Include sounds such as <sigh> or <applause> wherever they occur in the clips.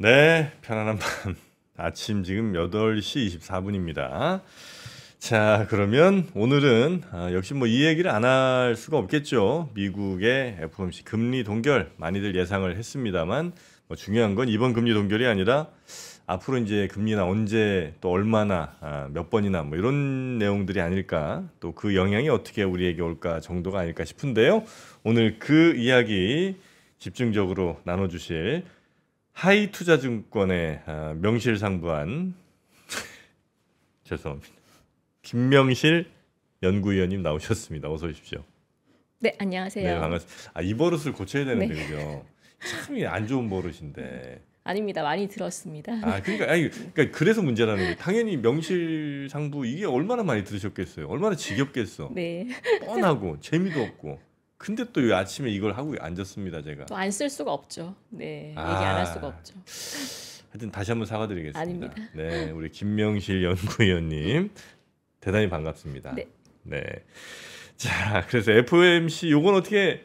네, 편안한 밤. <laughs> 아침 지금 8시 24분입니다. 자, 그러면 오늘은 아, 역시 뭐 이 얘기를 안 할 수가 없겠죠. 미국의 FOMC 금리 동결 많이들 예상을 했습니다만 뭐 중요한 건 이번 금리 동결이 아니라 앞으로 이제 금리나 언제 또 얼마나 아, 몇 번이나 뭐 이런 내용들이 아닐까 또 그 영향이 어떻게 우리에게 올까 정도가 아닐까 싶은데요. 오늘 그 이야기 집중적으로 나눠주실 하이투자증권의 아, 명실상부한 <laughs> 죄송합니다. 김명실 연구위원님 나오셨습니다. 어서 오십시오. 네, 안녕하세요. 네, 반갑습니다. 아, 이 버릇을 고쳐야 되는데 네. 그죠? 참이 안 좋은 버릇인데. 아닙니다. 많이 들었습니다. 아, 그러니까 아니 그러니까 그래서 문제라는 거예요. 당연히 명실상부 이게 얼마나 많이 들으셨겠어요. 얼마나 지겹겠어. 네. 뻔하고 재미도 없고. 근데 또이 아침에 이걸 하고 앉았습니다 제가. 또 안 쓸 수가 없죠. 네, 아. 얘기 안 할 수가 없죠. 하여튼 다시 한번 사과드리겠습니다. 아닙니다. 네, 우리 김명실 연구위원님 대단히 반갑습니다. 네. 네. 자, 그래서 FOMC 요건 어떻게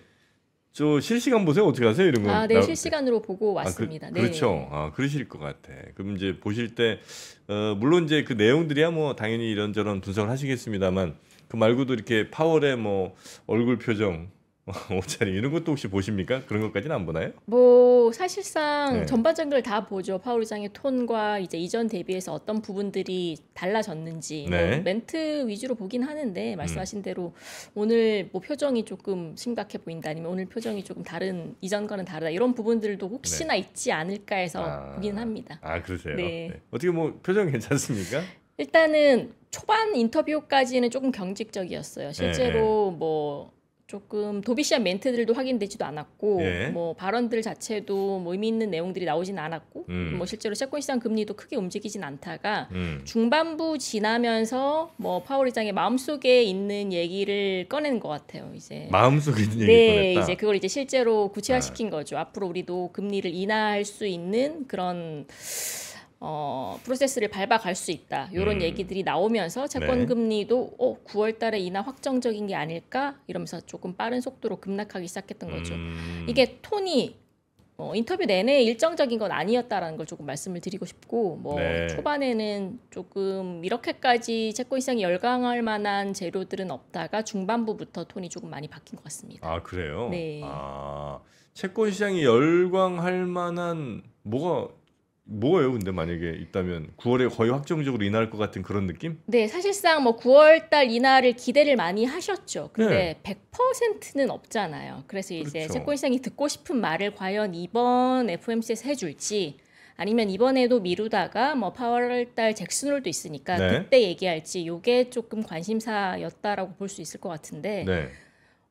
저 실시간 보세요? 어떻게 하세요? 이런 거. 아, 네, 나... 실시간으로 보고 왔습니다. 아, 그, 렇죠 네. 그렇죠. 아, 그러실 것 같아. 그럼 이제 보실 때 어, 물론 이제 그 내용들이야 뭐 당연히 이런저런 분석을 하시겠습니다만 그 말고도 이렇게 파월의 뭐 얼굴 표정 어, 옷차림 이런 것도 혹시 보십니까? 그런 것까지는 안 보나요? 뭐 사실상 네. 전반적인 걸 다 보죠. 파울장의 톤과 이제 이전 대비해서 어떤 부분들이 달라졌는지 뭐 네. 뭐 멘트 위주로 보긴 하는데 음. 말씀하신 음. 대로 오늘 뭐 표정이 조금 심각해 보인다 아니면 오늘 표정이 조금 다른 이전과는 다르다 이런 부분들도 혹시나 네. 있지 않을까 해서 아, 보긴 합니다. 아 그러세요? 네. 네. 어떻게 뭐 표정 괜찮습니까? 일단은 초반 인터뷰까지는 조금 경직적이었어요. 실제로 네, 네. 뭐 조금 도비시한 멘트들도 확인되지도 않았고 예. 뭐 발언들 자체도 뭐 의미 있는 내용들이 나오진 않았고 음. 뭐 실제로 채권 시장 금리도 크게 움직이진 않다가 음. 중반부 지나면서 뭐 파월 의장의 마음속에 있는 얘기를 꺼낸 것 같아요 이제 마음속에 있는 네, 얘기를 꺼냈다 이제 그걸 이제 실제로 구체화시킨 아. 거죠 앞으로 우리도 금리를 인하할 수 있는 그런 어, 프로세스를 밟아갈 수 있다. 이런 음. 얘기들이 나오면서 채권 네. 금리도 어, 9월달에 인하 확정적인 게 아닐까 이러면서 조금 빠른 속도로 급락하기 시작했던 거죠. 음. 이게 톤이 어, 인터뷰 내내 일정적인 건 아니었다라는 걸 조금 말씀을 드리고 싶고 뭐 네. 초반에는 조금 이렇게까지 채권 시장이 열광할 만한 재료들은 없다가 중반부부터 톤이 조금 많이 바뀐 것 같습니다. 아 그래요? 네. 아 채권 시장이 열광할 만한 뭐가 뭐예요? 근데 만약에 있다면 9월에 거의 확정적으로 인하할 것 같은 그런 느낌? 네, 사실상 뭐 9월달 인하를 기대를 많이 하셨죠. 근데 네. 100%는 없잖아요. 그래서 이제 그렇죠. 채권 시장이 듣고 싶은 말을 과연 이번 FOMC에서 해줄지 아니면 이번에도 미루다가 뭐 8월달 잭슨홀도 있으니까 네. 그때 얘기할지 요게 조금 관심사였다라고 볼 수 있을 것 같은데. 네.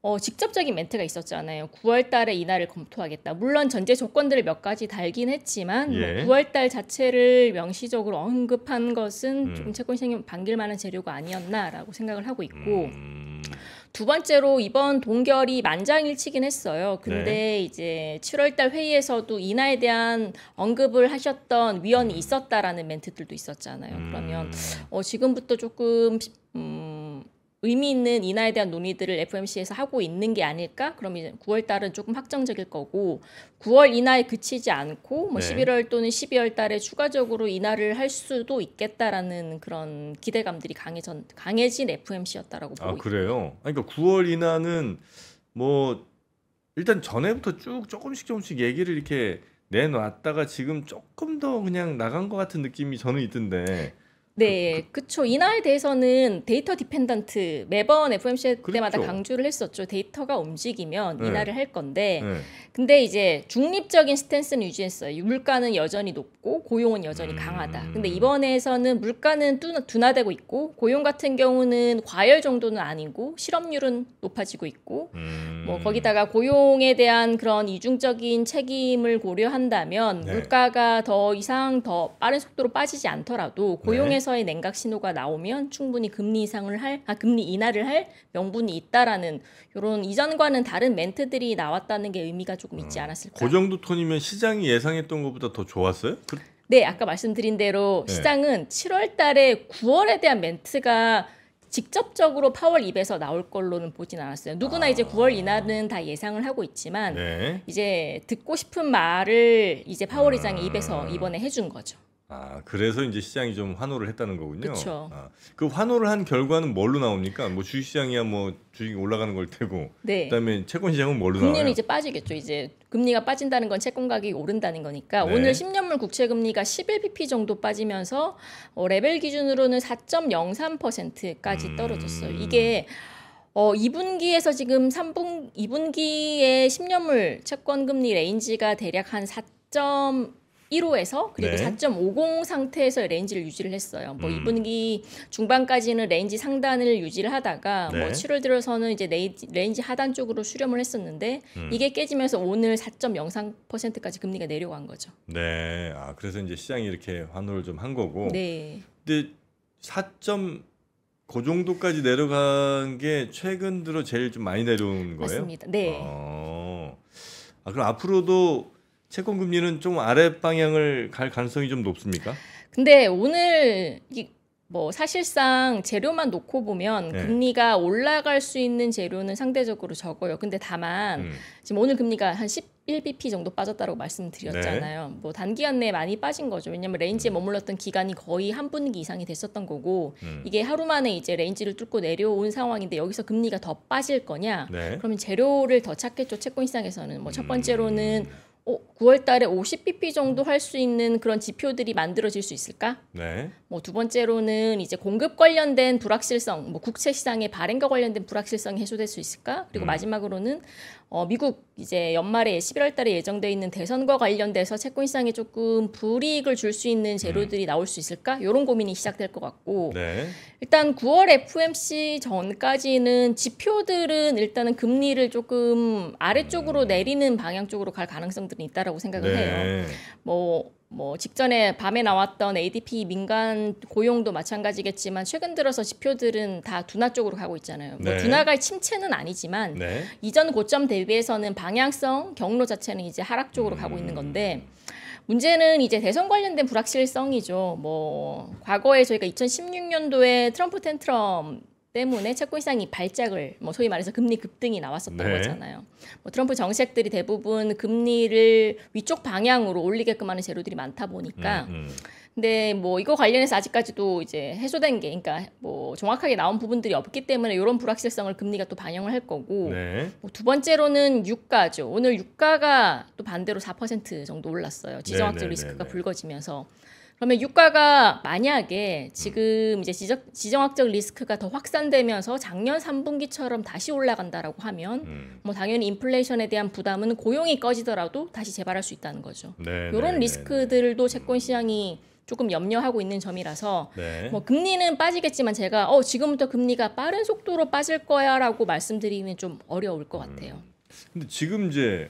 어, 직접적인 멘트가 있었잖아요. 9월 달에 이날을 검토하겠다. 물론 전제 조건들을 몇 가지 달긴 했지만 뭐 예. 뭐 9월 달 자체를 명시적으로 언급한 것은 음. 조금 채권 시장님 반길 만한 재료가 아니었나라고 생각을 하고 있고 음. 두 번째로 이번 동결이 만장일치긴 했어요. 근데 네. 이제 7월 달 회의에서도 이날에 대한 언급을 하셨던 위원이 음. 있었다라는 멘트들도 있었잖아요. 음. 그러면 어, 지금부터 조금 음, 의미 있는 인하에 대한 논의들을 FMC에서 하고 있는 게 아닐까? 그럼 이제 9월 달은 조금 확정적일 거고 9월 인하에 그치지 않고 뭐 네. 11월 또는 12월 달에 추가적으로 인하를 할 수도 있겠다라는 그런 기대감들이 강해진 강해진 FMC였다라고 아, 보고 아 그래요. 그러니까 9월 인하는 뭐 일단 전에부터 쭉 조금씩 조금씩 얘기를 이렇게 내놨다가 지금 조금 더 그냥 나간 것 같은 느낌이 저는 있던데 네, 그쵸. 이 나에 대해서는 데이터 디펜던트 매번 FOMC 그렇죠. 때마다 강조를 했었죠. 데이터가 움직이면 네. 인하를 할 건데, 네. 근데 이제 중립적인 스탠스는 유지했어요. 물가는 여전히 높고 고용은 여전히 음... 강하다. 근데 이번에서는 물가는 둔화, 되고 있고 고용 같은 경우는 과열 정도는 아니고 실업률은 높아지고 있고, 음... 뭐 거기다가 고용에 대한 그런 이중적인 책임을 고려한다면 네. 물가가 더 이상 더 빠른 속도로 빠지지 않더라도 고용에 시장에서의 냉각 신호가 나오면 충분히 금리 이상을 할, 아, 금리 인하를 할 명분이 있다라는 이런 이전과는 다른 멘트들이 나왔다는 게 의미가 조금 있지 음, 않았을까. 그 정도 톤이면 시장이 예상했던 것보다 더 좋았어요? 그... 네, 아까 말씀드린 대로 네. 시장은 네. 7월 달에 9월에 대한 멘트가 직접적으로 파월 입에서 나올 걸로는 보진 않았어요. 누구나 아... 이제 9월 이날는다 예상을 하고 있지만 네. 이제 듣고 싶은 말을 이제 파월 의장의 음. 입에서 이번에 해준 거죠. 아, 그래서 이제 시장이 좀 환호를 했다는 거군요. 그쵸. 아, 그 환호를 한 결과는 뭘로 나옵니까? 뭐 주식 시장이야 뭐 주식이 올라가는 걸 테고. 네. 그다음에 채권 시장은 뭘로 나와요? 금리는 이제 빠지겠죠. 이제 금리가 빠진다는 건 채권 가격이 오른다는 거니까 네. 오늘 10년물 국채 금리가 11bp 정도 빠지면서 어, 레벨 기준으로는 4.03%까지 음... 떨어졌어요. 이게 어, 2분기에서 지금 3분 2분기에 10년물 채권 금리 레인지가 대략 한 4. 1호에서 그리고 네. 4.50 상태에서 레인지를 유지를 했어요. 뭐 음. 2분기 중반까지는 레인지 상단을 유지를 하다가 뭐 네. 뭐 7월 들어서는 이제 레인지, 레인지 하단 쪽으로 수렴을 했었는데 음. 이게 깨지면서 오늘 4.03%까지 금리가 내려간 거죠. 네. 아 그래서 이제 시장이 이렇게 환호를 좀 한 거고. 네. 근데 4. 그 정도까지 내려간 게 최근 들어 제일 좀 많이 내려온 거예요? 맞습니다. 네. 아, 아 그럼 앞으로도 채권 금리는 좀 아래 방향을 갈 가능성이 좀 높습니까? 근데 오늘 이, 뭐 사실상 재료만 놓고 보면 네. 금리가 올라갈 수 있는 재료는 상대적으로 적어요. 근데 다만 음. 지금 오늘 금리가 한 11bp 정도 빠졌다고 말씀드렸잖아요. 네. 뭐 단기간 내에 많이 빠진 거죠. 왜냐하면 레인지에 음. 머물렀던 기간이 거의 한 분기 이상이 됐었던 거고 음. 이게 하루 만에 이제 레인지를 뚫고 내려온 상황인데 여기서 금리가 더 빠질 거냐? 네. 그러면 재료를 더 찾겠죠. 채권 시장에서는 뭐 첫 번째로는 음. 9월 어, 달에 50bp 정도 할 수 있는 그런 지표들이 만들어질 수 있을까? 네. 뭐두 번째로는 이제 공급 관련된 불확실성, 뭐 국채 시장의 발행과 관련된 불확실성이 해소될 수 있을까? 그리고 음. 마지막으로는 어 미국 이제 연말에 11월 달에 예정돼 있는 대선과 관련돼서 채권 시장에 조금 불이익을 줄 수 있는 재료들이 음. 나올 수 있을까? 이런 고민이 시작될 것 같고. 네. 일단 9월 FOMC 전까지는 지표들은 일단은 금리를 조금 아래쪽으로 음. 내리는 방향 쪽으로 갈 가능성들이 있다라고 생각을 네. 해요. 뭐뭐 직전에 밤에 나왔던 ADP 민간 고용도 마찬가지겠지만 최근 들어서 지표들은 다 둔화 쪽으로 가고 있잖아요. 뭐 네. 뭐 둔화가 침체는 아니지만 네. 이전 고점 대비해서는 방향성 경로 자체는 이제 하락 쪽으로 가고 있는 음. 건데 문제는 이제 대선 관련된 불확실성이죠. 뭐 과거에 저희가 2016년도에 트럼프 텐트럼 때문에 채권시장이 발작을 뭐 소위 말해서 금리 급등이 나왔었던 네. 거잖아요. 뭐 트럼프 정책들이 대부분 금리를 위쪽 방향으로 올리게끔 하는 재료들이 많다 보니까. 음, 음. 근데 뭐 이거 관련해서 아직까지도 이제 해소된 게 그러니까 뭐 정확하게 나온 부분들이 없기 때문에 이런 불확실성을 금리가 또 반영을 할 거고 네. 뭐두 번째로는 유가죠. 오늘 유가가 또 반대로 4% 정도 올랐어요. 네, 지정학적 네, 리스크가 네, 네. 불거지면서. 그러면 유가가 만약에 지금 이제 지적, 지정학적 리스크가 더 확산되면서 작년 3분기처럼 다시 올라간다라고 하면 음. 뭐 당연히 인플레이션에 대한 부담은 고용이 꺼지더라도 다시 재발할 수 있다는 거죠. 네, 이런 네, 네, 네, 리스크들도 음. 채권 시장이 조금 염려하고 있는 점이라서 네. 뭐 금리는 빠지겠지만 제가 어 지금부터 금리가 빠른 속도로 빠질 거야라고 말씀드리면 좀 어려울 것 같아요. 음. 근데 지금 이제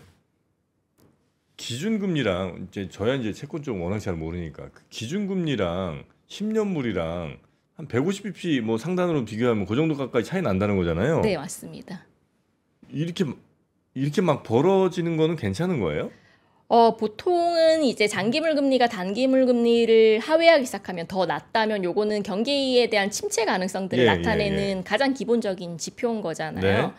기준금리랑 이제 저야 이제 채권 쪽 워낙 잘 모르니까 그 기준금리랑 10년물이랑 한 150bp 뭐 상단으로 비교하면 그 정도 가까이 차이 난다는 거잖아요. 네, 맞습니다. 이렇게 이렇게 막 벌어지는 거는 괜찮은 거예요? 어, 보통은 이제 장기물 금리가 단기물 금리를 하회하기 시작하면 더 낮다면 요거는 경기에 대한 침체 가능성들을 예, 예 나타내는 예, 예. 가장 기본적인 지표인 거잖아요. 네.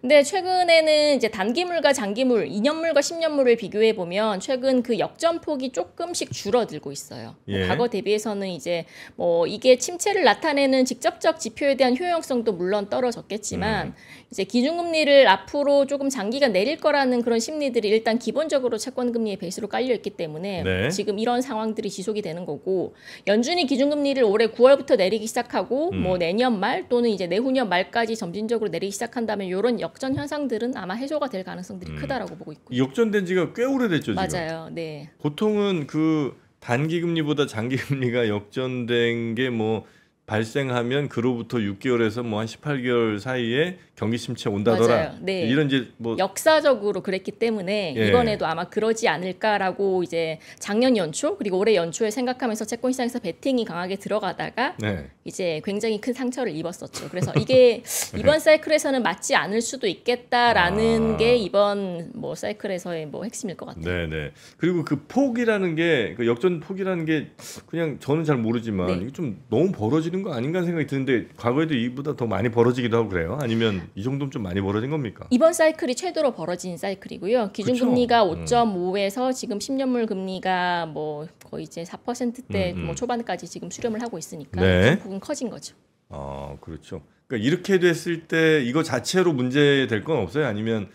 근데 최근에는 이제 단기물과 장기물, 2년물과 10년물을 비교해 보면 최근 그 역전폭이 조금씩 줄어들고 있어요. 뭐 예. 과거 대비해서는 이제 뭐 이게 침체를 나타내는 직접적 지표에 대한 효용성도 물론 떨어졌겠지만 음. 이제 기준금리를 앞으로 조금 장기가 내릴 거라는 그런 심리들이 일단 기본적으로 채권 금 기준금리의 베이로 깔려 있기 때문에 네. 지금 이런 상황들이 지속이 되는 거고 연준이 기준금리를 올해 9월부터 내리기 시작하고 음. 뭐 내년 말 또는 이제 내후년 말까지 점진적으로 내리기 시작한다면 이런 역전 현상들은 아마 해소가 될 가능성들이 음. 크다라고 보고 있고 역전된 지가 꽤 오래됐죠 지금. 맞아요. 네. 보통은 그 단기 금리보다 장기 금리가 역전된 게 뭐 발생하면 그로부터 6개월에서 뭐 한 18개월 사이에 경기 심체 온다더라. 네. 이런 이제 뭐 역사적으로 그랬기 때문에 예. 이번에도 아마 그러지 않을까라고 이제 작년 연초 그리고 올해 연초에 생각하면서 채권 시장에서 베팅이 강하게 들어가다가 네. 이제 굉장히 큰 상처를 입었었죠. 그래서 이게 <laughs> 네. 이번 사이클에서는 맞지 않을 수도 있겠다라는 아. 게 이번 뭐 사이클에서의 뭐 핵심일 것 같아요. 네, 네. 그리고 그 폭이라는 게그 역전 폭이라는 게 그냥 저는 잘 모르지만 네. 이게 좀 너무 벌어지는 거 아닌가 생각이 드는데 과거에도 이보다 더 많이 벌어지기도 하고 그래요. 아니면 이 정도면 좀 많이 벌어진 겁니까? 이번 사이클이 최대로 벌어진 사이클이고요. 기준금리가 5.5에서 음. 지금 10년물 금리가 뭐 거의 이제 4%대 음, 음, 뭐 초반까지 지금 수렴을 하고 있으니까 네. 부분 커진 거죠. 아 그렇죠. 그러니까 이렇게 됐을 때 이거 자체로 문제 될 건 없어요? 아니면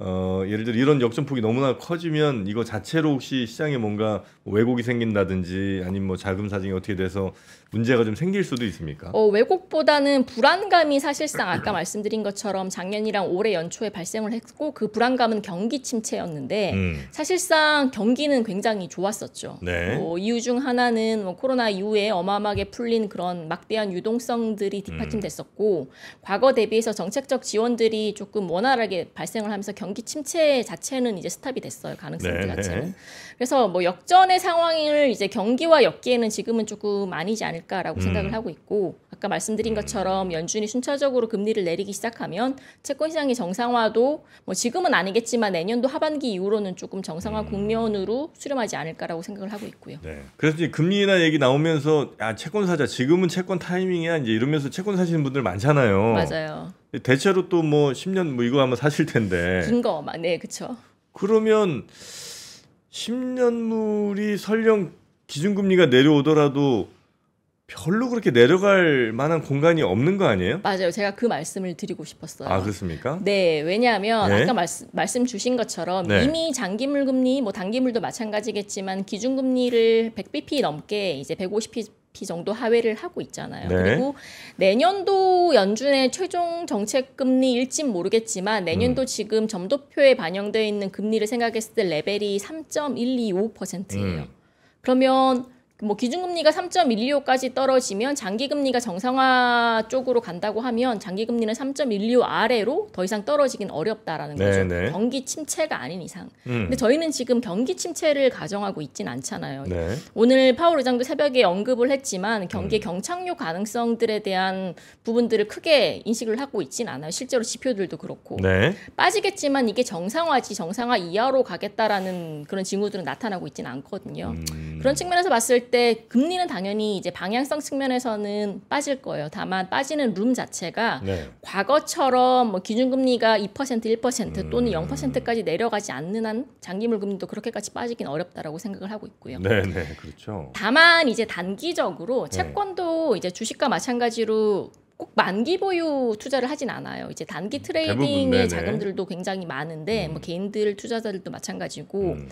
어, 예를 들어 이런 역전폭이 너무나 커지면 이거 자체로 혹시 시장에 뭔가 왜곡이 생긴다든지 아니면 뭐 자금 사정이 어떻게 돼서 문제가 좀 생길 수도 있습니까? 어, 왜곡보다는 불안감이 사실상 아까 말씀드린 것처럼 작년이랑 올해 연초에 발생을 했고 그 불안감은 경기 침체였는데 음. 사실상 경기는 굉장히 좋았었죠. 네. 뭐 이유 중 하나는 뭐 코로나 이후에 어마어마하게 풀린 그런 막대한 유동성들이 뒷받침됐었고 음. 과거 대비해서 정책적 지원들이 조금 원활하게 발생을 하면서 경 경기 침체 자체는 이제 스탑이 됐어요. 가능성 네, 자체는. 네. 그래서 뭐 역전의 상황을 이제 경기와 엮기에는 지금은 조금 아니지 않을까라고 음. 생각을 하고 있고 아까 말씀드린 음. 것처럼 연준이 순차적으로 금리를 내리기 시작하면 채권 시장이 정상화도 뭐 지금은 아니겠지만 내년도 하반기 이후로는 조금 정상화 음. 국면으로 수렴하지 않을까라고 생각을 하고 있고요. 네. 그래서 이제 금리 나 얘기 나오면서 야 채권 사자 지금은 채권 타이밍이야 이제 이러면서 채권 사시는 분들 많잖아요. 맞아요. 대체로 또 뭐 10년 뭐 이거 한번 사실 텐데. 긴 거, 막 네, 그렇죠. 그러면 10년물이 설령 기준금리가 내려오더라도 별로 그렇게 내려갈 만한 공간이 없는 거 아니에요? 맞아요. 제가 그 말씀을 드리고 싶었어요. 아 그렇습니까? 네, 왜냐하면 네. 아까 말씀, 말씀 주신 것처럼 네. 이미 장기물 금리, 뭐 단기물도 마찬가지겠지만 기준금리를 100bp 넘게 이제 150 2.5%비 정도 하회를 하고 있잖아요. 네. 그리고 내년도 연준의 최종 정책 금리일진 모르겠지만 내년도 음. 지금 점도표에 반영되어 있는 금리를 생각했을 때 레벨이 3.125%예요. 음. 그러면 뭐 기준금리가 3.125까지 떨어지면 장기금리가 정상화 쪽으로 간다고 하면 장기금리는 3.125 아래로 더 이상 떨어지긴 어렵다라는 네, 거죠. 네네. 경기 침체가 아닌 이상. 음. 근데 저희는 지금 경기 침체를 가정하고 있진 않잖아요. 네. 오늘 파월 의장도 새벽에 언급을 했지만 경기 음. 경착륙 가능성들에 대한 부분들을 크게 인식을 하고 있진 않아요. 실제로 지표들도 그렇고 네. 빠지겠지만 이게 정상화지 정상화 이하로 가겠다라는 그런 징후들은 나타나고 있진 않거든요. 음. 음. 그런 측면에서 봤을 때 금리는 당연히 이제 방향성 측면에서는 빠질 거예요. 다만 빠지는 룸 자체가 네. 과거처럼 뭐 기준금리가 2% 1% 음. 또는 음. 0%까지 내려가지 않는 한 장기물 금리도 그렇게까지 빠지긴 어렵다라고 생각을 하고 있고요. 네, 네, 그렇죠. 다만 이제 단기적으로 네. 채권도 네. 이제 주식과 마찬가지로 꼭 만기 보유 투자를 하진 않아요. 이제 단기 트레이딩의 네, 네. 자금들도 굉장히 많은데 뭐 음. 뭐 개인들 투자자들도 마찬가지고 음.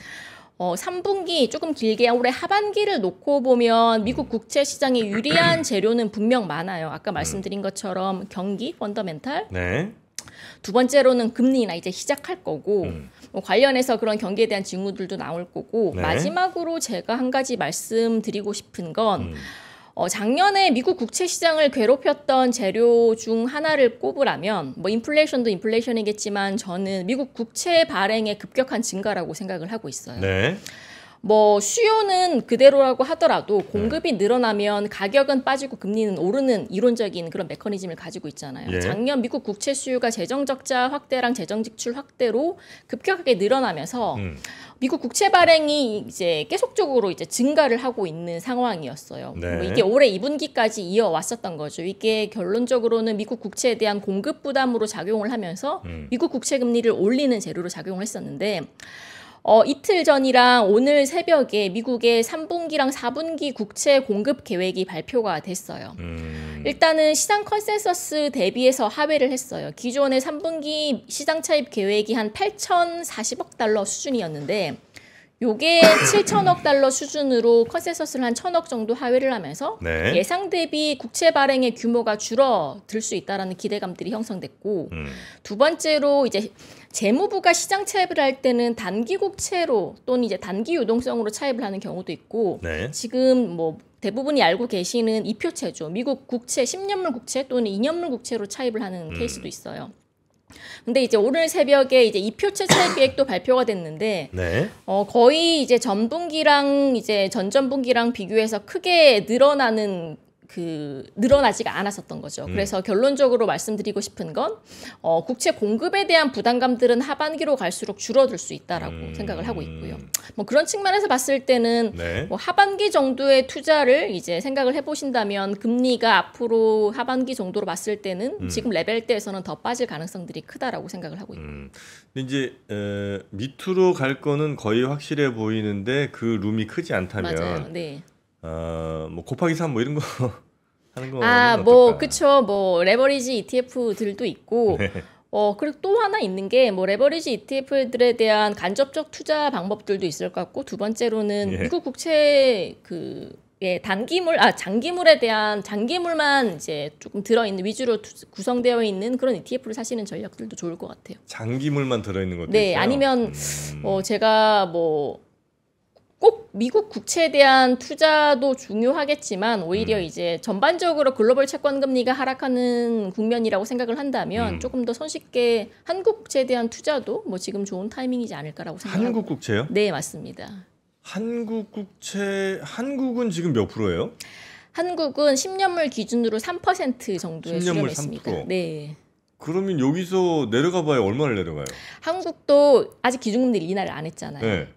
어, 3분기 조금 길게 올해 하반기를 놓고 보면 미국 국채 시장에 유리한 <clears throat> 재료는 분명 많아요. 아까 말씀드린 것처럼 경기 펀더멘탈. 네. 두 번째로는 금리 인하 이제 시작할 거고 음. 뭐 관련해서 그런 경기에 대한 징후들도 나올 거고 네. 마지막으로 제가 한 가지 말씀드리고 싶은 건 음. 어, 작년에 미국 국채 시장을 괴롭혔던 재료 중 하나를 꼽으라면 뭐 인플레이션도 인플레이션이겠지만 저는 미국 국채 발행의 급격한 증가라고 생각을 하고 있어요. 네. 뭐 수요는 그대로라고 하더라도 네. 공급이 늘어나면 가격은 빠지고 금리는 오르는 이론적인 그런 메커니즘을 가지고 있잖아요. 예. 작년 미국 국채 수요가 재정 적자 확대랑 재정 지출 확대로 급격하게 늘어나면서 음. 미국 국채 발행이 이제 계속적으로 이제 증가를 하고 있는 상황이었어요. 네. 뭐 이게 올해 2분기까지 이어왔었던 거죠. 이게 결론적으로는 미국 국채에 대한 공급 부담으로 작용을 하면서 음. 미국 국채 금리를 올리는 재료로 작용을 했었는데 어, 이틀 전이랑 오늘 새벽에 미국의 3분기랑 4분기 국채 공급 계획이 발표가 됐어요. 음. 일단은 시장 컨센서스 대비해서 하회를 했어요. 기존의 3분기 시장 차입 계획이 한 8,040억 달러 수준이었는데 요게 7천억 <coughs> 달러 수준으로 컨센서스를 한 천억 정도 하회를 하면서 네. 예상 대비 국채 발행의 규모가 줄어들 수 있다라는 기대감들이 형성됐고 음. 두 번째로 이제 재무부가 시장 차입을 할 때는 단기 국채로 또는 이제 단기 유동성으로 차입을 하는 경우도 있고 네. 지금 뭐 대부분이 알고 계시는 이표채죠. 미국 국채 10년물 국채 또는 2년물 국채로 차입을 하는 음. 케이스도 있어요. 근데 이제 오늘 새벽에 이제 이표채 차입 계획도 발표가 됐는데 네. 어, 거의 이제 전분기랑 이제 전전분기랑 비교해서 크게 늘어나는 그 늘어나지가 않았었던 거죠. 음. 그래서 결론적으로 말씀드리고 싶은 건 어, 국채 공급에 대한 부담감들은 하반기로 갈수록 줄어들 수 있다라고 음. 생각을 하고 있고요. 뭐 그런 측면에서 봤을 때는 네. 뭐 하반기 정도의 투자를 이제 생각을 해보신다면 금리가 앞으로 하반기 정도로 봤을 때는 음. 지금 레벨대에서는 더 빠질 가능성들이 크다라고 생각을 하고 있고. 음. 근데 이제 에, 밑으로 갈 거는 거의 확실해 보이는데 그 룸이 크지 않다면. 맞아요. 네. 어뭐 곱하기 3 뭐 이런 거 <laughs> 하는 거 아, 뭐 그쵸. 뭐 레버리지 ETF들도 있고 <laughs> 네. 어 그리고 또 하나 있는 게 뭐 레버리지 ETF들에 대한 간접적 투자 방법들도 있을 것 같고 두 번째로는 예. 미국 국채 그 예, 단기물 아 장기물에 대한 장기물만 이제 조금 들어 있는 위주로 두, 구성되어 있는 그런 ETF를 사시는 전략들도 좋을 것 같아요. 장기물만 들어 있는 것도 네, 있어요? 아니면 음... 어 제가 뭐꼭 미국 국채에 대한 투자도 중요하겠지만 오히려 음. 이제 전반적으로 글로벌 채권 금리가 하락하는 국면이라고 생각을 한다면 음. 조금 더 손쉽게 한국 국채에 대한 투자도 뭐 지금 좋은 타이밍이지 않을까라고 생각합니다. 한국 국채요? 네, 맞습니다. 한국 국채 한국은 지금 몇 프로예요? 한국은 10년물 기준으로 3% 정도에 10년물 수렴했습니다. 3%. 네. 그러면 여기서 내려가 봐야 얼마를 내려가요? 한국도 아직 기준금리 를 인하를 안 했잖아요. 네.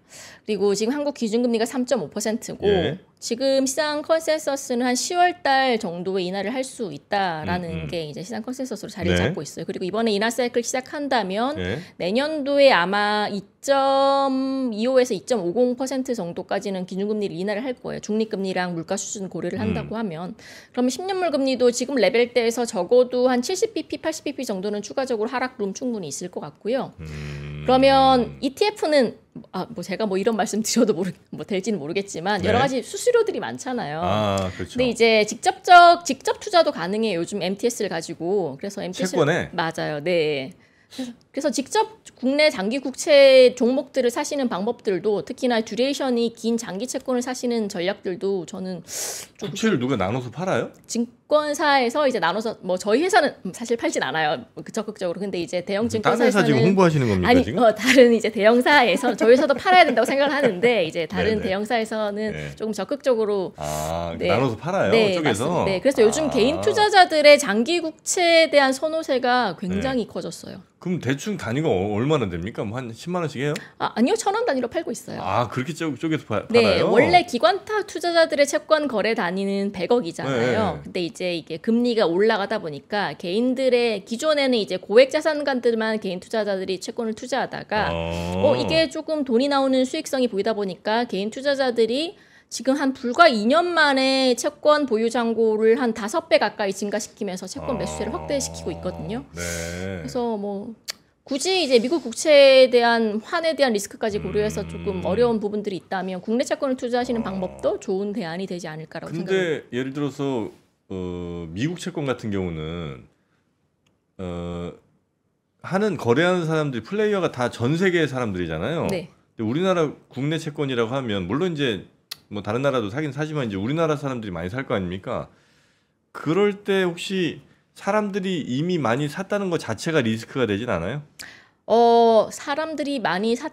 그리고 지금 한국 기준금리가 3.5%고 예. 지금 시장 컨센서스는 한 10월 달 정도에 인하를 할 수 있다라는 음, 음. 게 이제 시장 컨센서스로 자리 네. 잡고 있어요. 그리고 이번에 인하 사이클 시작한다면 예. 내년도에 아마 2.25에서 2.50% 정도까지는 기준금리를 인하를 할 거예요. 중립금리랑 물가 수준 고려를 음. 한다고 음. 하면 그러면 10년물 금리도 지금 레벨대에서 적어도 한 70bp, 80bp 정도는 추가적으로 하락룸 충분히 있을 것 같고요. 음. 음. 그러면 ETF는 아, 뭐 제가 뭐 이런 말씀 드려도 모르, 뭐 될지는 모르겠지만 네. 여러 가지 수수료들이 많잖아요. 아, 그렇죠. 근데 이제 직접적 직접 투자도 가능해요. 요즘 MTS를 가지고. 그래서 MTS 채권에 맞아요. 네. 그래서 그래서 직접 국내 장기 국채 종목들을 사시는 방법들도 특히나 듀레이션이 긴 장기 채권을 사시는 전략들도 저는 국채를 누가 나눠서 팔아요? 증권사에서 이제 나눠서 뭐 저희 회사는 사실 팔진 않아요 뭐 그 적극적으로 근데 이제 대형 증권사에서 지금 홍보하시는 겁니까 아니, 지금? 어, 다른 이제 대형사에서 저희 회사도 팔아야 된다고 생각을 하는데 이제 다른 네네. 대형사에서는 네. 조금 적극적으로 아, 네. 나눠서 팔아요 네, 쪽에서 맞습니다. 네 그래서 아. 요즘 개인 투자자들의 장기 국채에 대한 선호세가 굉장히 네. 커졌어요. 그럼 대충 대충 단위가 어, 얼마나 됩니까? 뭐한 10만 원씩이요 아, 아니요. 천 원 단위로 팔고 있어요. 아, 그렇게 쪼, 쪼개서 파, 네, 팔아요? 네, 원래 기관타 투자자들의 채권 거래 단위는 100억이잖아요. 네. 근데 이제 이게 금리가 올라가다 보니까 개인들의 기존에는 이제 고액 자산관들만 개인 투자자들이 채권을 투자하다가 어, 어 이게 조금 돈이 나오는 수익성이 보이다 보니까 개인 투자자들이 지금 한 불과 2년 만에 채권 보유 잔고를 한다배 가까이 증가시키면서 채권 매수세를 확대시키고 있거든요. 아, 네. 그래서 뭐 굳이 이제 미국 국채에 대한 환에 대한 리스크까지 음. 고려해서 조금 어려운 부분들이 있다면 국내 채권을 투자하시는 방법도 좋은 대안이 되지 않을까라고 근데 생각합니다. 근데 예를 들어서 어, 미국 채권 같은 경우는 어, 하는 거래하는 사람들이 플레이어가 다 전 세계의 사람들이잖아요. 네. 근데 우리나라 국내 채권이라고 하면 물론 이제 뭐 다른 나라도 사긴 사지만 이제 우리나라 사람들이 많이 살 거 아닙니까? 그럴 때 혹시 사람들이 이미 많이 샀다는 것 자체가 리스크가 되진 않아요? 어 사람들이 많이 샀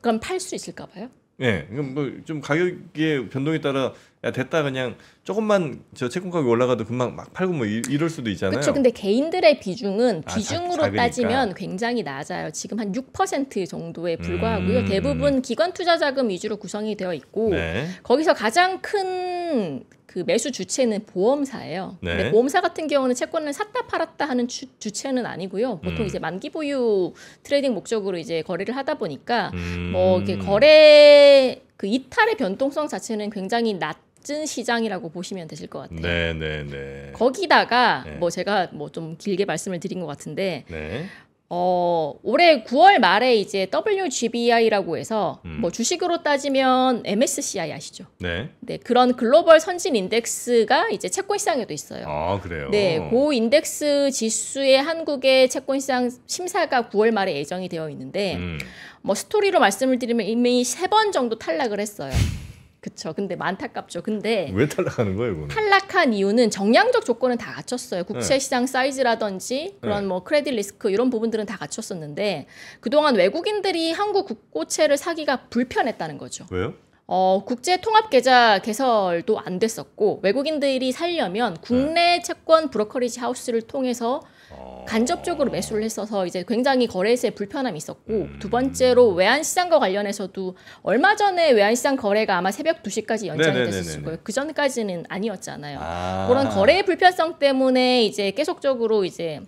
그럼 팔수 있을까 봐요? 예, 네, 뭐좀 가격의 변동에 따라 야 됐다 그냥 조금만 저 채권 가격이 올라가도 금방 막 팔고 뭐 이럴 수도 있잖아요. 그렇죠. 근데 개인들의 비중은 아, 비중으로 작, 따지면 굉장히 낮아요. 지금 한 6% 정도에 불과하고요. 음... 대부분 기관 투자 자금 위주로 구성이 되어 있고 네. 거기서 가장 큰그 매수 주체는 보험사예요. 네. 근데 보험사 같은 경우는 채권을 샀다 팔았다 하는 주, 주체는 아니고요. 보통 음. 이제 만기 보유 트레이딩 목적으로 이제 거래를 하다 보니까 음. 뭐이게 거래 그 이탈의 변동성 자체는 굉장히 낮. 낮은 시장이라고 보시면 되실 것 같아요. 네, 네, 네. 거기다가 네. 뭐 제가 뭐 좀 길게 말씀을 드린 것 같은데 네. 어, 올해 9월 말에 이제 WGBI라고 해서 음. 뭐 주식으로 따지면 MSCI 아시죠? 네. 네, 그런 글로벌 선진 인덱스가 이제 채권 시장에도 있어요. 아, 그래요? 네, 고 인덱스 지수의 한국의 채권 시장 심사가 9월 말에 예정이 되어 있는데 음. 뭐 스토리로 말씀을 드리면 이미 세 번 정도 탈락을 했어요. 그쵸. 근데 안타깝죠. 근데 왜 탈락하는 거예요, 이거는? 탈락한 이유는 정량적 조건은 다 갖췄어요. 네. 국채 시장 사이즈라든지 그런 네. 뭐 크레딧 리스크 이런 부분들은 다 갖췄었는데 그동안 외국인들이 한국 국고채를 사기가 불편했다는 거죠. 왜요? 어, 국제 통합 계좌 개설도 안 됐었고 외국인들이 살려면 네. 국내 채권 브로커리지 하우스를 통해서 어. 간접적으로 매수를 했어서 이제 굉장히 거래세 불편함이 있었고 음. 두 번째로 외환 시장과 관련해서도 얼마 전에 외환 시장 거래가 아마 새벽 2시까지 연장이 네네네네네. 네, 네, 됐었을 거예요. 그 전까지는 아니었잖아요. 아. 그런 거래의 불편성 때문에 이제 계속적으로 이제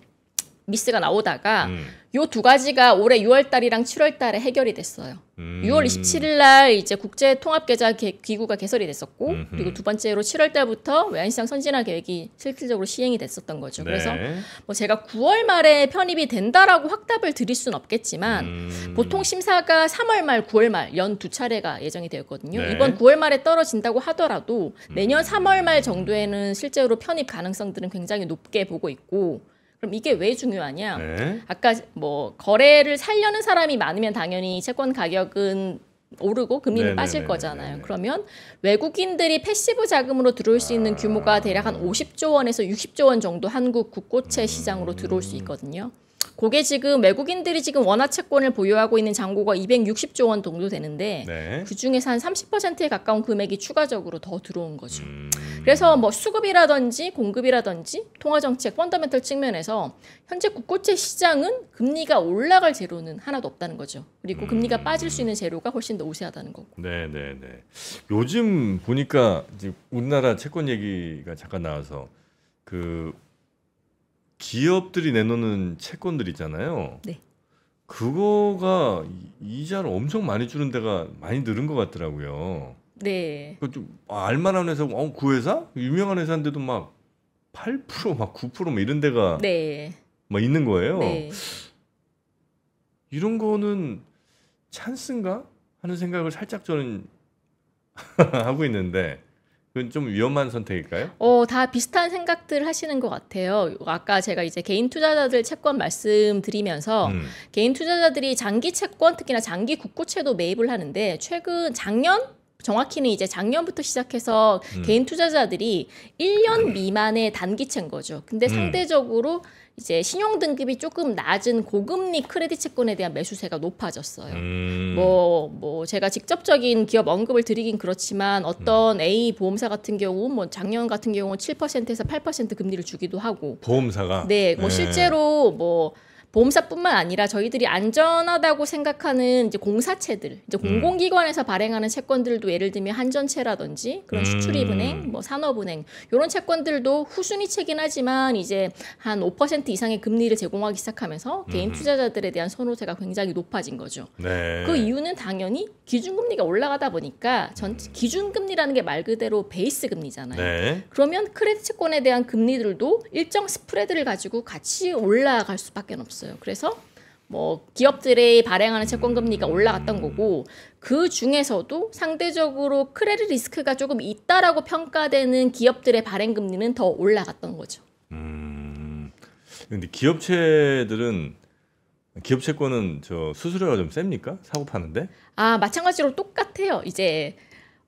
미스가 나오다가 음. 요두 가지가 올해 6월 달이랑 7월 달에 해결이 됐어요. 음. 6월 27일 날 이제 국제 통합 계좌 기구가 개설이 됐었고 음흠. 그리고 두 번째로 7월 달부터 외환시장 선진화 계획이 실질적으로 시행이 됐었던 거죠. 네. 그래서 뭐 제가 9월 말에 편입이 된다라고 확답을 드릴 수는 없겠지만 음. 보통 심사가 3월 말, 9월 말 연 두 차례가 예정이 되었거든요. 네. 이번 9월 말에 떨어진다고 하더라도 음. 내년 3월 말 정도에는 실제로 편입 가능성들은 굉장히 높게 보고 있고 그럼 이게 왜 중요하냐? 네. 아까 뭐 거래를 살려는 사람이 많으면 당연히 채권 가격은 오르고 금리는 네네네. 네, 빠질 네, 네, 거잖아요. 네네. 그러면 외국인들이 패시브 자금으로 들어올 수 있는 규모가 대략 한 50조 원에서 60조 원 정도 한국 국고채 시장으로 들어올 수 있거든요. 그게 지금 외국인들이 지금 원화 채권을 보유하고 있는 잔고가 260조 원 정도 되는데 네. 그 중에서 한 30%에 가까운 금액이 추가적으로 더 들어온 거죠. 음. 그래서 뭐 수급이라든지 공급이라든지 통화 정책 펀더멘털 측면에서 현재 국고채 시장은 금리가 올라갈 재료는 하나도 없다는 거죠. 그리고 음. 금리가 빠질 수 있는 재료가 훨씬 더 우세하다는 거고. 네, 네, 네. 요즘 보니까 이제 우리나라 채권 얘기가 잠깐 나와서 그 기업들이 내놓는 채권들 있잖아요. 네. 그거가 이자를 엄청 많이 주는 데가 많이 늘은 것 같더라고요. 네. 그 좀 알만한 회사, 어, 그 회사 유명한 회사인데도 막 8%막 9%막 이런 데가 네. 막 있는 거예요. 네. 이런 거는 찬스인가 하는 생각을 살짝 저는 <laughs> 하고 있는데 그건 좀 위험한 선택일까요? 어, 다 비슷한 생각들 하시는 것 같아요. 아까 제가 이제 개인 투자자들 채권 말씀드리면서 음. 개인 투자자들이 장기 채권, 특히나 장기 국고채도 매입을 하는데 최근 작년 정확히는 이제 작년부터 시작해서 음. 개인 투자자들이 1년 음. 미만의 단기채인 거죠. 근데 음. 상대적으로 이제 신용 등급이 조금 낮은 고금리 크레딧 채권에 대한 매수세가 높아졌어요. 뭐뭐 음. 뭐, 뭐 제가 직접적인 기업 언급을 드리긴 그렇지만 어떤 음. A 보험사 같은 경우 뭐 작년 같은 경우는 7%에서 8% 금리를 주기도 하고 보험사가 네, 뭐 네. 실제로 뭐 보험사뿐만 아니라 저희들이 안전하다고 생각하는 이제 공사체들 이제 음. 공공기관에서 발행하는 채권들도 예를 들면 한전체라든지 그런 수출입은행, 음. 뭐 산업은행 이런 채권들도 후순위채긴 하지만 이제 한 5% 이상의 금리를 제공하기 시작하면서 개인 음. 투자자들에 대한 선호세가 굉장히 높아진 거죠. 네. 그 이유는 당연히 기준금리가 올라가다 보니까 전 기준금리라는 게 말 그대로 베이스 금리잖아요. 네. 그러면 크레딧 채권에 대한 금리들도 일정 스프레드를 가지고 같이 올라갈 수밖에 없어요. 있었어요. 그래서 뭐 기업들의 발행하는 채권 금리가 올라갔던 거고 그 중에서도 상대적으로 크레딧 리스크가 조금 있다라고 평가되는 기업들의 발행 금리는 더 올라갔던 거죠. 음. 근데 기업체들은 기업 채권은 저 수수료가 좀 셉니까? 사고 파는데? 아, 마찬가지로 똑같아요. 이제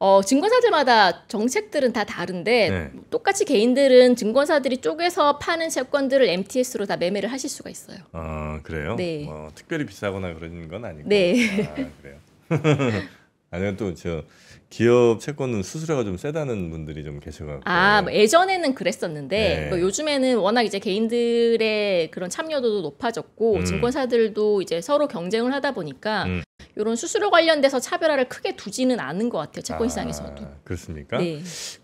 어, 증권사들마다 정책들은 다 다른데 네. 똑같이 개인들은 증권사들이 쪼개서 파는 채권들을 MTS로 다 매매를 하실 수가 있어요. 아 그래요? 네. 뭐, 특별히 비싸거나 그런 건 아니고. 네. 아, 그래요. <laughs> 아니면 또저 기업 채권은 수수료가 좀 세다는 분들이 좀 계셔가지고 아뭐 예전에는 그랬었는데 네. 뭐 요즘에는 워낙 이제 개인들의 그런 참여도도 높아졌고 음. 증권사들도 이제 서로 경쟁을 하다 보니까 음. 이런 수수료 관련돼서 차별화를 크게 두지는 않은 것 같아요 채권 아, 시장에서도 그렇습니까? 네.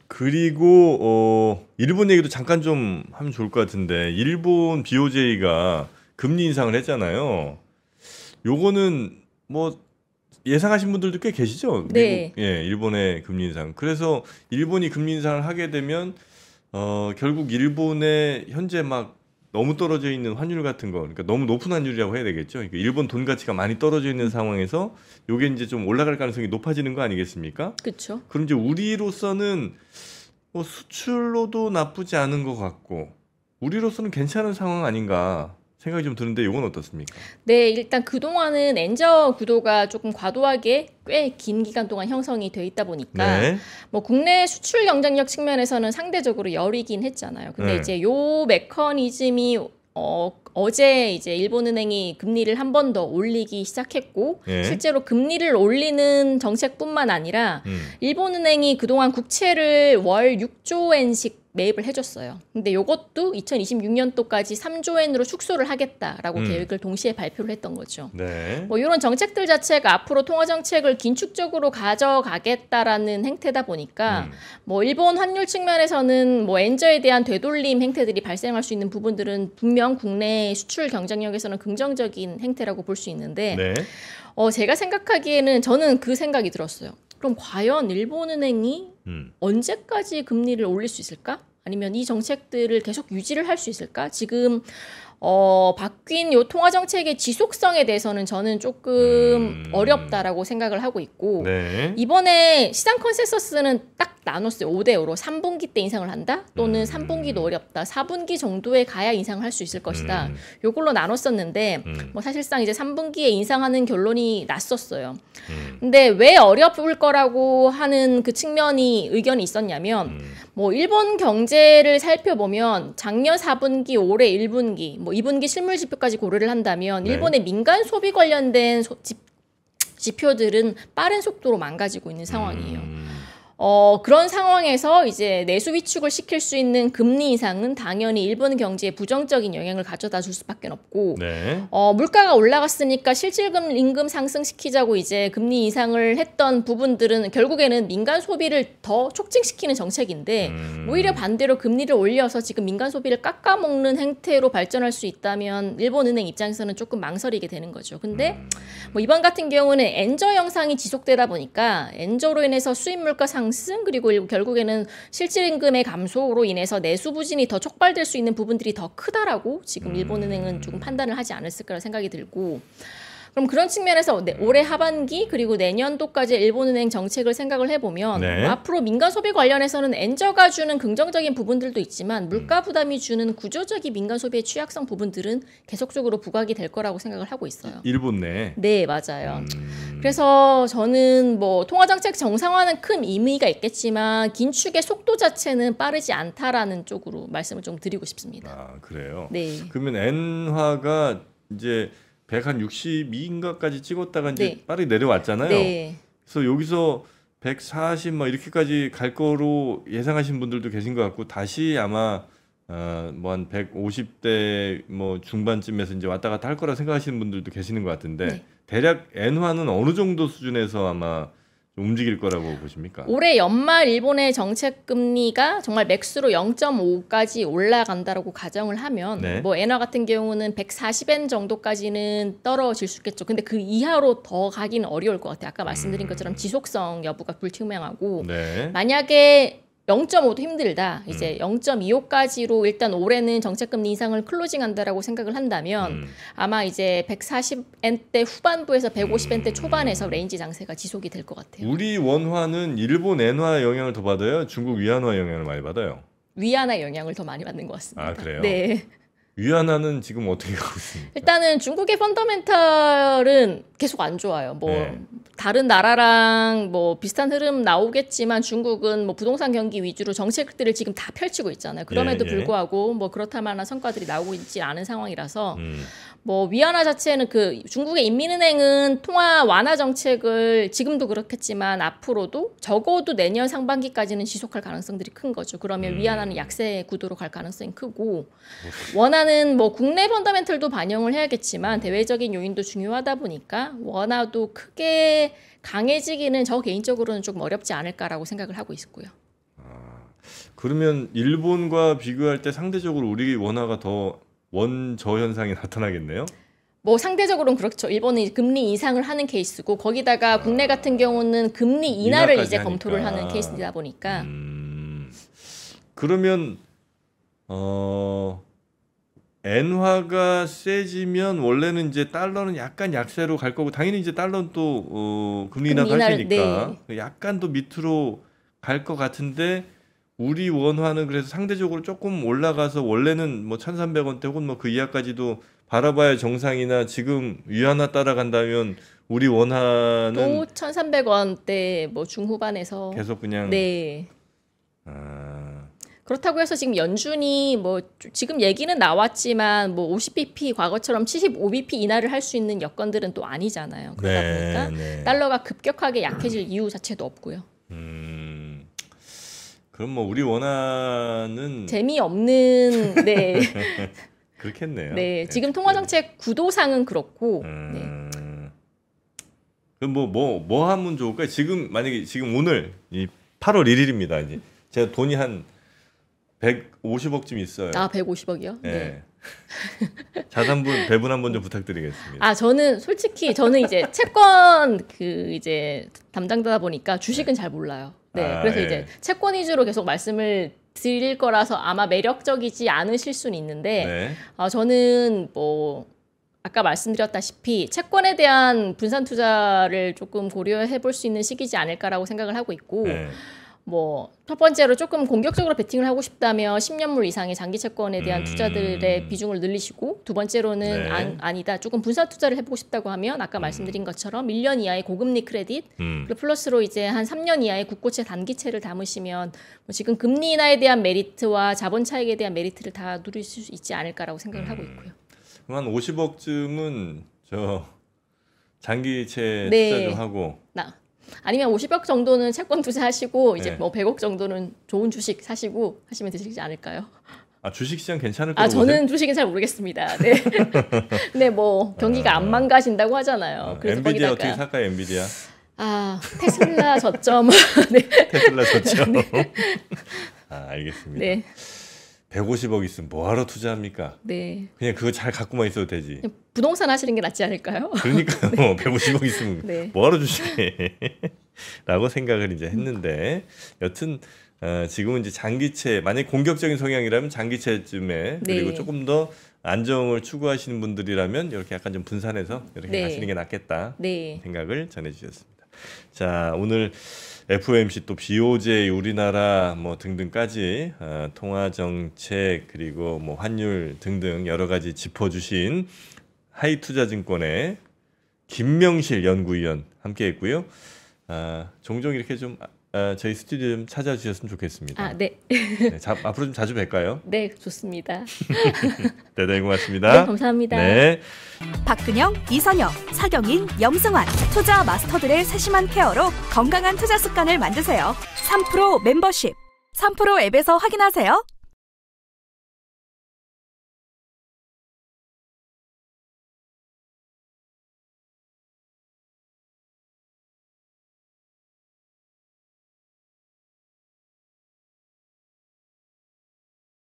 그리고 어 일본 얘기도 잠깐 좀 하면 좋을 것 같은데 일본 BOJ가 금리 인상을 했잖아요. 요거는 뭐 예상하신 분들도 꽤 계시죠. 미국, 네. 예, 일본의 금리 인상. 그래서 일본이 금리 인상을 하게 되면 어 결국 일본의 현재 막 너무 떨어져 있는 환율 같은 거, 그러니까 너무 높은 환율이라고 해야 되겠죠. 그러니까 일본 돈 가치가 많이 떨어져 있는 음. 상황에서 요게 이제 좀 올라갈 가능성이 높아지는 거 아니겠습니까? 그렇죠. 그럼 이제 우리로서는 뭐 수출로도 나쁘지 않은 것 같고 우리로서는 괜찮은 상황 아닌가 생각이 좀 드는데 이건 어떻습니까? 네, 일단 그동안은 엔저 구도가 조금 과도하게 꽤 긴 기간 동안 형성이 돼 있다 보니까 네. 뭐 국내 수출 경쟁력 측면에서는 상대적으로 열이긴 했잖아요. 근데 네. 이제 요 메커니즘이 어 어제 이제 일본은행이 금리를 한 번 더 올리기 시작했고 예. 실제로 금리를 올리는 정책뿐만 아니라 음. 일본은행이 그동안 국채를 월 6조 엔씩 매입을 해줬어요. 근데 이것도 2026년도까지 3조 엔으로 축소를 하겠다라고 음. 계획을 동시에 발표를 했던 거죠. 네. 뭐 이런 정책들 자체가 앞으로 통화 정책을 긴축적으로 가져가겠다라는 행태다 보니까 음. 뭐 일본 환율 측면에서는 뭐 엔저에 대한 되돌림 행태들이 발생할 수 있는 부분들은 분명 국내 에 수출 경쟁력에서는 긍정적인 행태라고 볼 수 있는데 네. 어, 제가 생각하기에는 저는 그 생각이 들었어요. 그럼 과연 일본은행이 음. 언제까지 금리를 올릴 수 있을까? 아니면 이 정책들을 계속 유지를 할 수 있을까? 지금 어, 바뀐 요 통화 정책의 지속성에 대해서는 저는 조금 음... 어렵다라고 생각을 하고 있고 네. 이번에 시장 컨센서스는 딱 나눴어요. 5대5로 3분기 때 인상을 한다 또는 음. 3분기도 어렵다. 4분기 정도에 가야 인상을 할 수 있을 것이다. 음. 요걸로 나눴었는데 음. 뭐 사실상 이제 3분기에 인상하는 결론이 났었어요. 음. 근데 왜 어렵을 거라고 하는 그 측면이 의견이 있었냐면 음. 뭐 일본 경제를 살펴보면 작년 4분기, 올해 1분기, 뭐 2분기 실물 지표까지 고려를 한다면 네. 일본의 민간 소비 관련된 소, 지, 지표들은 빠른 속도로 망가지고 있는 상황이에요. 음. 어, 그런 상황에서 이제 내수 위축을 시킬 수 있는 금리 이상은 당연히 일본 경제에 부정적인 영향을 가져다 줄 수밖에 없고 네. 어, 물가가 올라갔으니까 실질금 임금 상승시키자고 이제 금리 이상을 했던 부분들은 결국에는 민간 소비를 더 촉진시키는 정책인데 음. 오히려 반대로 금리를 올려서 지금 민간 소비를 깎아먹는 행태로 발전할 수 있다면 일본은행 입장에서는 조금 망설이게 되는 거죠. 근데 음. 뭐 이번 같은 경우는 엔저 영상이 지속되다 보니까 엔저로 인해서 수입 물가 상 상승 그리고 결국에는 실질임금의 감소로 인해서 내수 부진이 더 촉발될 수 있는 부분들이 더 크다라고 지금 일본은행은 조금 음. 판단을 하지 않았을까라는 생각이 들고 그럼 그런 측면에서 네, 올해 하반기 그리고 내년도까지 일본은행 정책을 생각을 해보면 네. 앞으로 민간 소비 관련해서는 엔저가 주는 긍정적인 부분들도 있지만 음. 물가 부담이 주는 구조적인 민간 소비의 취약성 부분들은 계속적으로 부각이 될 거라고 생각을 하고 있어요. 일본 내. 네 맞아요. 음... 그래서 저는 뭐 통화 정책 정상화는 큰 의미가 있겠지만 긴축의 속도 자체는 빠르지 않다라는 쪽으로 말씀을 좀 드리고 싶습니다. 아 그래요. 네. 그러면 엔화가 이제 백0 0한 62인가까지 찍었다가 이제 네. 빠르게 내려왔잖아요. 네. 그래서 여기서 140막 이렇게까지 갈 거로 예상하신 분들도 계신 것 같고 다시 아마 어, 뭐한 150대 뭐 중반쯤에서 이제 왔다 갔다 할 거라 생각하시는 분들도 계시는 것 같은데 네. 대략 엔화는 어느 정도 수준에서 아마 움직일 거라고 보십니까? 올해 연말 일본의 정책 금리가 정말 맥스로 0.5까지 올라간다라고 가정을 하면 네. 뭐 엔화 같은 경우는 140엔 정도까지는 떨어질 수 있겠죠. 근데 그 이하로 더 가기는 어려울 것 같아요. 아까 말씀드린 음. 것처럼 지속성 여부가 불투명하고 네. 만약에 0.5도 힘들다. 음. 이제 음. 0.25까지로 일단 올해는 정책금리 인상을 클로징한다라고 생각을 한다면 음. 아마 이제 140엔대 후반부에서 150엔대 음. 초반에서 레인지 장세가 지속이 될 것 같아요. 우리 원화는 일본 엔화 영향을 더 받아요? 중국 위안화 영향을 많이 받아요? 위안화 영향을 더 많이 받는 것 같습니다. 아 그래요? 네. 위안화는 지금 어떻게 하고 있습니까? 일단은 중국의 펀더멘탈은 계속 안 좋아요. 뭐 네. 다른 나라랑 뭐 비슷한 흐름 나오겠지만 중국은 뭐 부동산 경기 위주로 정책들을 지금 다 펼치고 있잖아요. 그럼에도 예, 예. 불구하고 뭐 그렇다만한 성과들이 나오고 있지 않은 상황이라서 음. 뭐 위안화 자체는 그 중국의 인민은행은 통화 완화 정책을 지금도 그렇겠지만 앞으로도 적어도 내년 상반기까지는 지속할 가능성들이 큰 거죠. 그러면 음. 위안화는 약세 구도로 갈 가능성이 크고 원화는 뭐 국내 펀더멘털도 반영을 해야겠지만 대외적인 요인도 중요하다 보니까 원화도 크게 강해지기는 저 개인적으로는 조금 어렵지 않을까라고 생각을 하고 있고요. 아, 그러면 일본과 비교할 때 상대적으로 우리 원화가 더 원저 현상이 나타나겠네요. 뭐 상대적으로는 그렇죠. 일본은 금리 인상을 하는 케이스고 거기다가 국내 아. 같은 경우는 금리 인하를 이제 검토를 하는 케이스이다 보니까 음, 그러면 어 엔화가 세지면 원래는 이제 달러는 약간 약세로 갈 거고 당연히 이제 달러는 또 어, 금리 인하를 할 테니까 네. 약간 또 밑으로 갈 것 같은데 우리 원화는 그래서 상대적으로 조금 올라가서 원래는 뭐 1,300원대 혹은 뭐 그 이하까지도 바라봐야 정상이나 지금 위안화 따라간다면 우리 원화는 또 1,300원대 뭐 중후반에서 계속 그냥 네. 아... 그렇다고 해서 지금 연준이 뭐 지금 얘기는 나왔지만 뭐 50bp 과거처럼 75bp 인하를 할 수 있는 여건들은 또 아니잖아요. 그러다 네, 보니까 네. 달러가 급격하게 약해질 이유 자체도 없고요. 음... 그럼 뭐 우리 원하는 재미없는 네 <laughs> 그렇겠네요. 네, 네 지금 네. 통화 정책 구도상은 그렇고. 네. 음... 네. 그럼 뭐뭐뭐 뭐, 뭐 하면 좋을까요? 지금 만약에 지금 오늘 이 8월 1일입니다. 이제 제가 돈이 한 150억쯤 있어요. 아, 150억이요? 네. 네. <laughs> 자산분 배분 한번 좀 부탁드리겠습니다. 아, 저는 솔직히 저는 이제 채권 그 이제 담당자다 보니까 주식은 네. 잘 몰라요. 네, 아, 그래서 예. 이제 채권 위주로 계속 말씀을 드릴 거라서 아마 매력적이지 않으실 수는 있는데 네. 어, 저는 뭐 아까 말씀드렸다시피 채권에 대한 분산 투자를 조금 고려해 볼 수 있는 시기지 않을까라고 생각을 하고 있고 네. 뭐첫 번째로 조금 공격적으로 베팅을 하고 싶다면 10년물 이상의 장기 채권에 대한 음. 투자들의 비중을 늘리시고 두 번째로는 네. 안, 아니다 조금 분산 투자를 해보고 싶다고 하면 아까 음. 말씀드린 것처럼 1년 이하의 고금리 크레딧 음. 그리고 플러스로 이제 한 3년 이하의 국고채 단기채를 담으시면 뭐 지금 금리 인하에 대한 메리트와 자본 차익에 대한 메리트를 다누릴수 있지 않을까라고 생각을 음. 하고 있고요. 한 50억쯤은 저 장기채 네. 투자 좀 하고 나, 아니면 50억 정도는 채권 투자하시고 이제 네. 뭐 100억 정도는 좋은 주식 사시고 하시면 되시지 않을까요? 아 주식 시장 괜찮을 거아 저는 보세요? 주식은 잘 모르겠습니다. 네. <laughs> 근뭐 경기가 아, 안 망가진다고 하잖아요. 아, 그래서 엔비디아 거기다가... 어떻게 살까요, 엔비디아? 아 테슬라 저점. <laughs> 네. 테슬라 저점. 네. 아 알겠습니다. 네. 150억 있으면 뭐하러 투자합니까? 네. 그냥 그거 잘 갖고만 있어도 되지. 부동산 하시는 게 낫지 않을까요? 그러니까요. <laughs> 네. 150억 있으면 네. 뭐하러 주시게? 라고 생각을 이제 했는데 여튼 어, 지금은 이제 장기채 만약 공격적인 성향이라면 장기채쯤에 네. 그리고 네. 조금 더 안정을 추구하시는 분들이라면 이렇게 약간 좀 분산해서 이렇게 네. 가시는 게 낫겠다 네. 생각을 전해주셨습니다. 자 오늘 FOMC 또 BOJ 우리나라 뭐 등등까지 어, 통화 정책 그리고 뭐 환율 등등 여러 가지 짚어주신 하이투자증권의 김명실 연구위원 함께했고요. 아, 종종 이렇게 좀 어, 저희 스튜디오 좀 찾아주셨으면 좋겠습니다. 아, 네. 네 자, 앞으로 좀 자주 뵐까요? <laughs> 네, 좋습니다. 대단히 네, 네, 고맙습니다. 네, 감사합니다. 네. 박근영, 이선영, 사경인, 염승환 투자 마스터들의 세심한 케어로 건강한 투자 습관을 만드세요. 3프로 멤버십 3프로 앱에서 확인하세요.